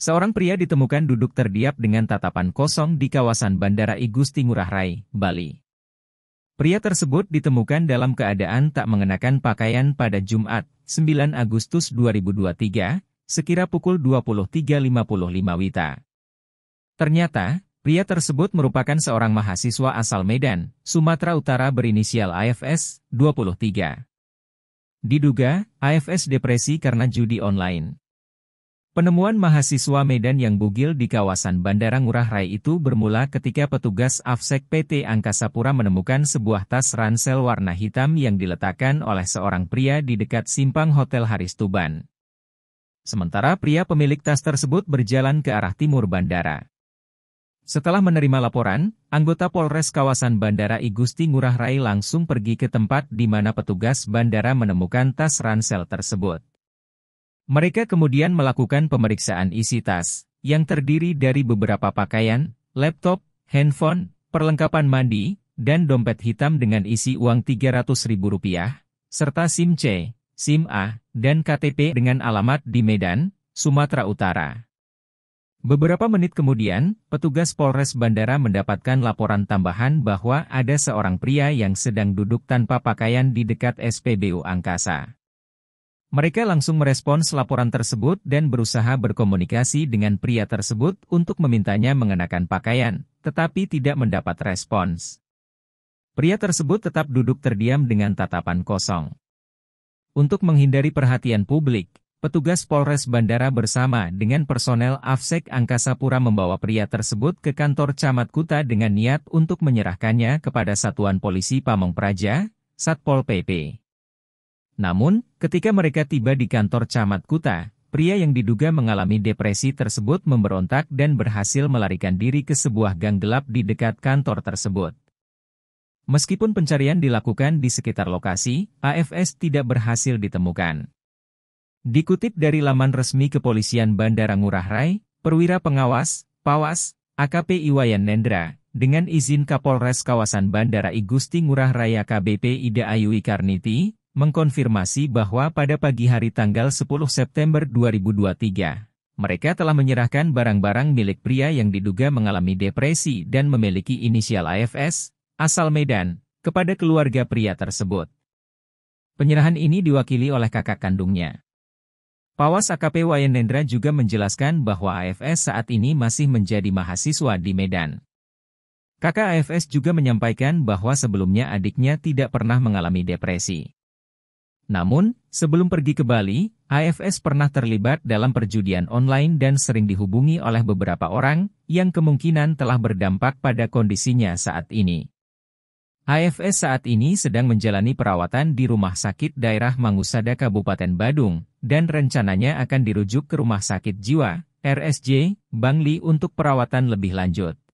Seorang pria ditemukan duduk terdiap dengan tatapan kosong di kawasan Bandara I Gusti Ngurah Rai, Bali. Pria tersebut ditemukan dalam keadaan tak mengenakan pakaian pada Jumat, 9 Agustus 2023, sekira pukul 23.55 Wita. Ternyata, pria tersebut merupakan seorang mahasiswa asal Medan, Sumatera Utara berinisial AFS, 23. Diduga, AFS depresi karena judi online. Penemuan mahasiswa Medan yang bugil di kawasan Bandara Ngurah Rai itu bermula ketika petugas AFSEK PT Angkasa Pura menemukan sebuah tas ransel warna hitam yang diletakkan oleh seorang pria di dekat simpang Hotel Haris Tuban. Sementara pria pemilik tas tersebut berjalan ke arah timur bandara. Setelah menerima laporan, anggota Polres kawasan Bandara I Gusti Ngurah Rai langsung pergi ke tempat di mana petugas bandara menemukan tas ransel tersebut. Mereka kemudian melakukan pemeriksaan isi tas, yang terdiri dari beberapa pakaian, laptop, handphone, perlengkapan mandi, dan dompet hitam dengan isi uang Rp300.000, serta SIM C, SIM A, dan KTP dengan alamat di Medan, Sumatera Utara. Beberapa menit kemudian, petugas Polres Bandara mendapatkan laporan tambahan bahwa ada seorang pria yang sedang duduk tanpa pakaian di dekat SPBU Angkasa. Mereka langsung merespons laporan tersebut dan berusaha berkomunikasi dengan pria tersebut untuk memintanya mengenakan pakaian, tetapi tidak mendapat respons. Pria tersebut tetap duduk terdiam dengan tatapan kosong. Untuk menghindari perhatian publik, petugas Polres Bandara bersama dengan personel AFSEK Angkasa Pura membawa pria tersebut ke kantor Camat Kuta dengan niat untuk menyerahkannya kepada Satuan Polisi Pamong Praja, Satpol PP. Namun, ketika mereka tiba di kantor camat Kuta, pria yang diduga mengalami depresi tersebut memberontak dan berhasil melarikan diri ke sebuah gang gelap di dekat kantor tersebut. Meskipun pencarian dilakukan di sekitar lokasi, AFS tidak berhasil ditemukan. Dikutip dari laman resmi Kepolisian Bandara Ngurah Rai, Perwira Pengawas, Pawas, AKP Iwayan Nendra, dengan izin Kapolres Kawasan Bandara Igusti Ngurah Raya KBP Ida Ayu Ikarniti, mengkonfirmasi bahwa pada pagi hari tanggal 10 September 2023, mereka telah menyerahkan barang-barang milik pria yang diduga mengalami depresi dan memiliki inisial AFS, asal Medan, kepada keluarga pria tersebut. Penyerahan ini diwakili oleh kakak kandungnya. Pawas AKP Wayanendra juga menjelaskan bahwa AFS saat ini masih menjadi mahasiswa di Medan. Kakak AFS juga menyampaikan bahwa sebelumnya adiknya tidak pernah mengalami depresi. Namun, sebelum pergi ke Bali, AFS pernah terlibat dalam perjudian online dan sering dihubungi oleh beberapa orang yang kemungkinan telah berdampak pada kondisinya saat ini. AFS saat ini sedang menjalani perawatan di Rumah Sakit Daerah Mangusada Kabupaten Badung, dan rencananya akan dirujuk ke Rumah Sakit Jiwa, RSJ, Bangli untuk perawatan lebih lanjut.